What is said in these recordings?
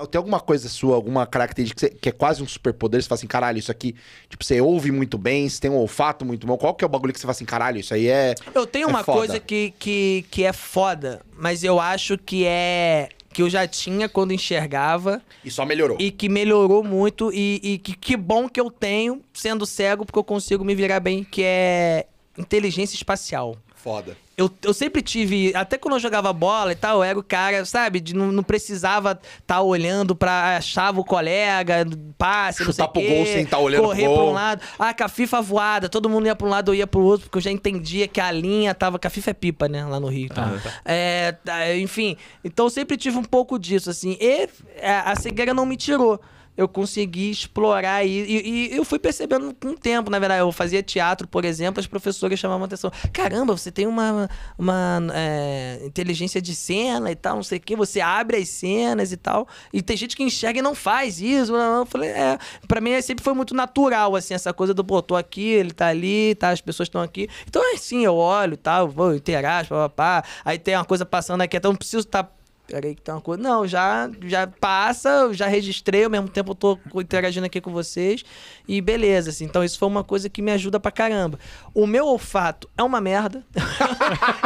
É, tem alguma coisa sua, alguma característica que, você, que é quase um superpoder? Você fala assim, caralho, isso aqui, tipo, você ouve muito bem, você tem um olfato muito bom. Qual que é o bagulho que você fala assim, caralho, isso aí é. Eu tenho é uma foda. coisa que, que, que é foda, mas eu acho que é. Que eu já tinha quando enxergava. E só melhorou. E que melhorou muito. E, e que, que bom que eu tenho, sendo cego, porque eu consigo me virar bem, que é inteligência espacial. Foda. Eu, eu sempre tive, até quando eu jogava bola e tal, eu era o cara, sabe, de, não, não precisava estar tá olhando pra. achava o colega, passe, Chutar não sei pro quê, gol sem estar tá olhando correr pro Correr pra um lado. Ah, com a FIFA voada, todo mundo ia pra um lado, eu ia pro outro, porque eu já entendia que a linha tava. Com a FIFA é pipa, né, lá no Rio. Então. Ah, tá. é, tá, enfim, então eu sempre tive um pouco disso, assim. E é, a cegueira não me tirou eu consegui explorar e, e, e, eu fui percebendo com o tempo, na verdade. Eu fazia teatro, por exemplo, as professoras chamavam atenção. Caramba, você tem uma, uma é, inteligência de cena e tal, não sei o quê. Você abre as cenas e tal. E tem gente que enxerga e não faz isso. eu falei, é. Pra mim sempre foi muito natural, assim, essa coisa do, pô, tô aqui, ele tá ali, tá, as pessoas estão aqui. Então, é assim, eu olho e tal, vou, interagir, papapá. Aí tem uma coisa passando aqui, então não preciso estar. Tá Peraí que tem uma coisa. Não, já, já passa, eu já registrei, ao mesmo tempo eu tô interagindo aqui com vocês. E beleza, assim. Então isso foi uma coisa que me ajuda pra caramba. O meu olfato é uma merda.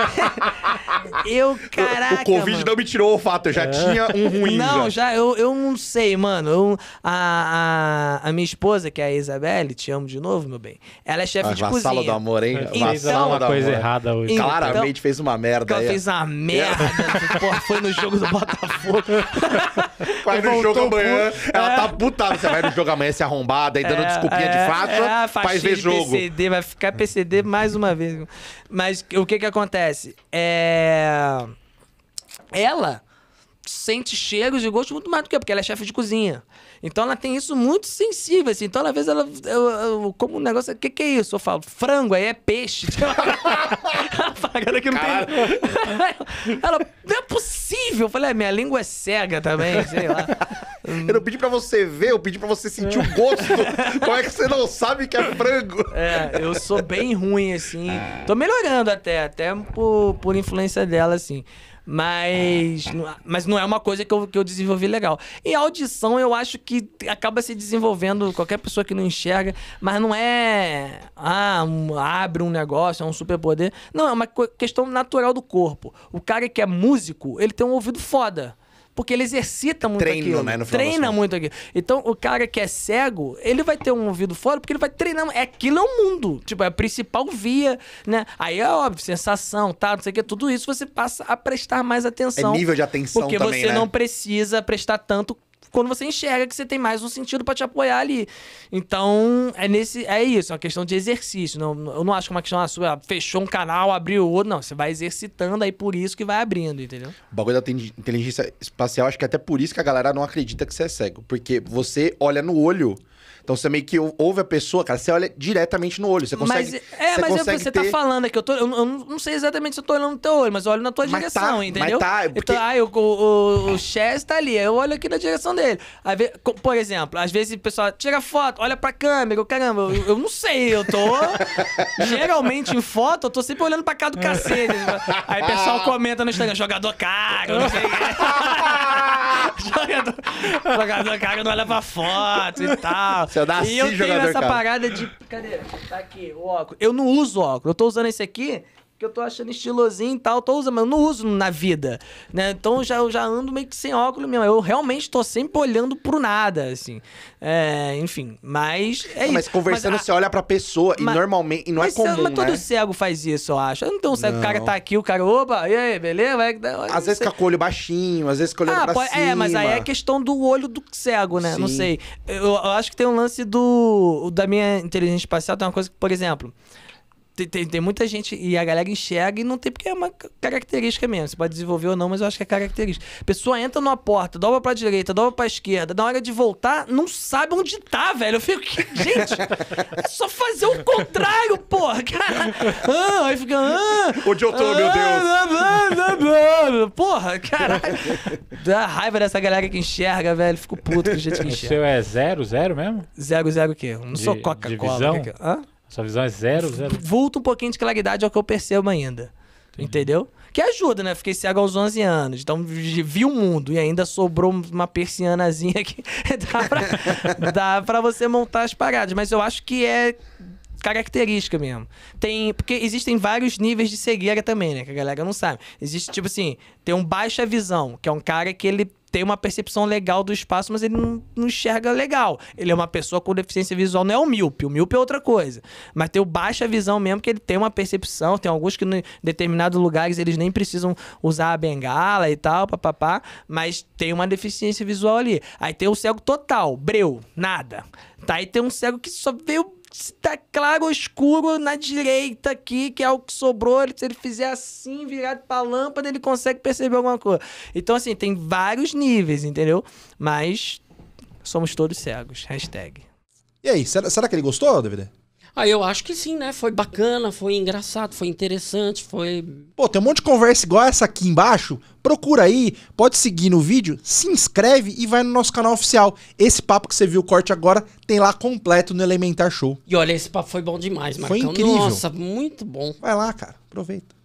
eu, caraca. O, o Covid mano. não me tirou o olfato, eu já é. tinha um ruim. Não, já, já eu, eu não sei, mano. Eu, a, a a minha esposa, que é a Isabelle, te amo de novo, meu bem. Ela é chefe ah, de cozinha. Sala do amor, hein? Então, então uma coisa amor. errada hoje. Então, Claramente fez uma merda. Ela então fez uma merda. Porra, foi no jogo do Botafogo. Vai no jogo amanhã. Puto. Ela é. tá putada. Você vai no jogo amanhã se arrombada e dando é, desculpinha é, de fato. É, faz ver jogo. PCD, vai ficar PCD mais uma vez. Mas o que que acontece? É... Ela sente cheiros e gostos muito mais do que eu, porque ela é chefe de cozinha. Então ela tem isso muito sensível, assim. Então, às vezes, ela. Eu, eu, como um negócio. O que, que é isso? Eu falo, frango, aí é peixe. que não tem. ela, não é possível. Eu falei, é, minha língua é cega também, sei lá. Eu não pedi pra você ver, eu pedi pra você sentir o gosto. Como é que você não sabe que é frango? É, eu sou bem ruim, assim. Tô melhorando até, até por, por influência dela, assim. Mas, é. mas não é uma coisa que eu, que eu desenvolvi legal. E audição eu acho que acaba se desenvolvendo, qualquer pessoa que não enxerga, mas não é. Ah, um, abre um negócio, é um superpoder. Não, é uma questão natural do corpo. O cara que é músico, ele tem um ouvido foda porque ele exercita muito Treino, aquilo. Né, no treina muito aquilo. Então, o cara que é cego, ele vai ter um ouvido fora porque ele vai treinar. É, aquilo é o mundo. Tipo, é a principal via, né? Aí é óbvio, sensação, tá, não sei o que. Tudo isso você passa a prestar mais atenção. É nível de atenção Porque também, você né? não precisa prestar tanto quando você enxerga que você tem mais um sentido para te apoiar ali. Então, é nesse é isso, é uma questão de exercício. Não, eu não acho que é uma questão ah, sua, fechou um canal, abriu outro. Não, você vai exercitando aí por isso que vai abrindo, entendeu? O bagulho da inteligência espacial, acho que é até por isso que a galera não acredita que você é cego. Porque você olha no olho então você meio que ouve a pessoa, cara, você olha diretamente no olho. Você consegue. Mas, é, você mas consegue eu, você tá ter... tá falando aqui, eu, tô, eu, eu, não sei exatamente se eu tô olhando no teu olho, mas eu olho na tua mas tá, direção, tá, é entendeu? Mas tá, porque... então, aí, o, o, o Chess tá ali, eu olho aqui na direção dele. Aí, por exemplo, às vezes o pessoal tira foto, olha pra câmera, eu, caramba, eu, eu não sei, eu tô. geralmente em foto, eu tô sempre olhando pra cá do cacete. Aí o pessoal comenta no Instagram, jogador caro, não sei jogador, jogador caro não olha pra foto e tal tal. É e eu tenho essa cara. parada de. Cadê? Tá aqui, o óculos. Eu não uso óculos. Eu tô usando esse aqui que eu tô achando estilosinho e tal, tô usando, mas eu não uso na vida, né? Então já, eu já ando meio que sem óculos mesmo. Eu realmente tô sempre olhando pro nada, assim. É, enfim, mas é não, isso. Mas conversando, mas, você a... olha pra pessoa mas, e normalmente. E não é comum. Cego, mas né? todo cego faz isso, eu acho. Eu não tenho um cego, não. o cara tá aqui, o cara, opa, e aí, beleza? Vai, às vezes fica com o olho baixinho, às vezes com o olho ah, pra pode, cima. É, mas aí é questão do olho do cego, né? Sim. Não sei. Eu, eu acho que tem um lance do. Da minha inteligência espacial, tem uma coisa que, por exemplo tem, tem, tem, muita gente e a galera enxerga e não tem porque é uma característica mesmo. Você pode desenvolver ou não, mas eu acho que é característica. A pessoa entra numa porta, dobra pra direita, dobra pra esquerda, na hora de voltar, não sabe onde tá, velho. Eu fico, gente, é só fazer o contrário, porra. Cara. Ah, aí fica, ah, onde eu tô, ah, meu Deus? Blá, blá, blá, porra, caralho. Dá raiva dessa galera que enxerga, velho. Fico puto com gente que enxerga. O seu é zero, zero mesmo? Zero, zero o quê? Não sou Coca-Cola. É? Hã? Sua visão é zero, zero. Volta um pouquinho de claridade ao é que eu percebo ainda. Entendi. Entendeu? Que ajuda, né? Fiquei cego aos 11 anos. Então vi o mundo e ainda sobrou uma persianazinha que dá pra, dá pra você montar as paradas. Mas eu acho que é característica mesmo. Tem, porque existem vários níveis de cegueira também, né? Que a galera não sabe. Existe, tipo assim, tem um baixa visão, que é um cara que ele tem uma percepção legal do espaço, mas ele não, não, enxerga legal. Ele é uma pessoa com deficiência visual, não é o míope. O míope é outra coisa. Mas tem o baixa visão mesmo, que ele tem uma percepção. Tem alguns que em determinados lugares eles nem precisam usar a bengala e tal, papapá. Mas tem uma deficiência visual ali. Aí tem o cego total, breu, nada. Tá? Aí tem um cego que só veio tá claro escuro na direita aqui, que é o que sobrou. Se ele fizer assim, virado pra lâmpada, ele consegue perceber alguma coisa. Então, assim, tem vários níveis, entendeu? Mas somos todos cegos. Hashtag. E aí, será, será que ele gostou, DVD? Ah, eu acho que sim, né? Foi bacana, foi engraçado, foi interessante, foi. Pô, tem um monte de conversa igual essa aqui embaixo. Procura aí, pode seguir no vídeo, se inscreve e vai no nosso canal oficial. Esse papo que você viu o corte agora tem lá completo no Elementar Show. E olha, esse papo foi bom demais, Marcão. Foi incrível. Nossa, muito bom. Vai lá, cara. Aproveita.